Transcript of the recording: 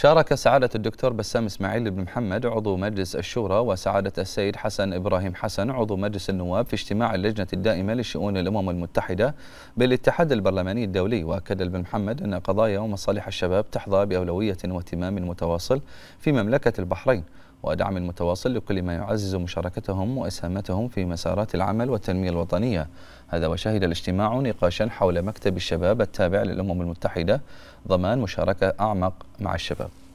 شارك سعادة الدكتور بسام إسماعيل بن محمد عضو مجلس الشورى وسعادة السيد حسن إبراهيم حسن عضو مجلس النواب في اجتماع اللجنة الدائمة لشؤون الأمم المتحدة بالاتحاد البرلماني الدولي وأكد البن محمد أن قضايا ومصالح الشباب تحظى بأولوية واهتمام متواصل في مملكة البحرين ودعم متواصل لكل ما يعزز مشاركتهم وإسهامتهم في مسارات العمل والتنمية الوطنية هذا وشهد الاجتماع نقاشا حول مكتب الشباب التابع للأمم المتحدة ضمان مشاركة أعمق مع الشباب